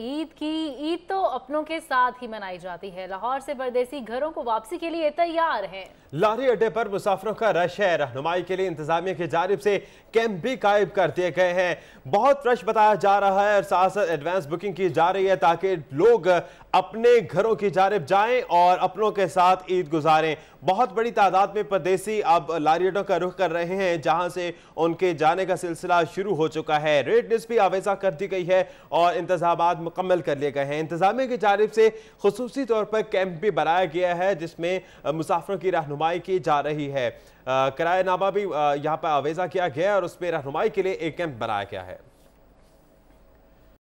ईद की ईद तो अपनों के साथ ही मनाई जाती है लाहौर से परदेसी घरों को वापसी के लिए तैयार हैं लाहरी अड्डे पर मुसाफिरों का रश है रहनुमाई के लिए इंतजामिया की जानब से कैंप भी कायम कर दिए गए हैं बहुत रश बताया जा रहा है और साथ साथ एडवांस बुकिंग की जा रही है ताकि लोग अपने घरों की जानब जाएं और अपनों के साथ ईद गुजारें बहुत बड़ी तादाद में परदेसी अब लारी अड्डों का रुख कर रहे हैं जहां से उनके जाने का सिलसिला शुरू हो चुका है रेड लिस्ट भी आवेजा कर दी गई है और इंतजाम मुकम्मल कर लिए गए हैं इंतजाम महकमे की जानब से खसूस तौर पर कैंप भी बनाया गया है जिसमें मुसाफरों की रहनुमाई की जा रही है किराया नामा भी यहाँ पर आवेजा किया गया है और उसमें रहनुमाई के लिए एक कैंप बनाया गया है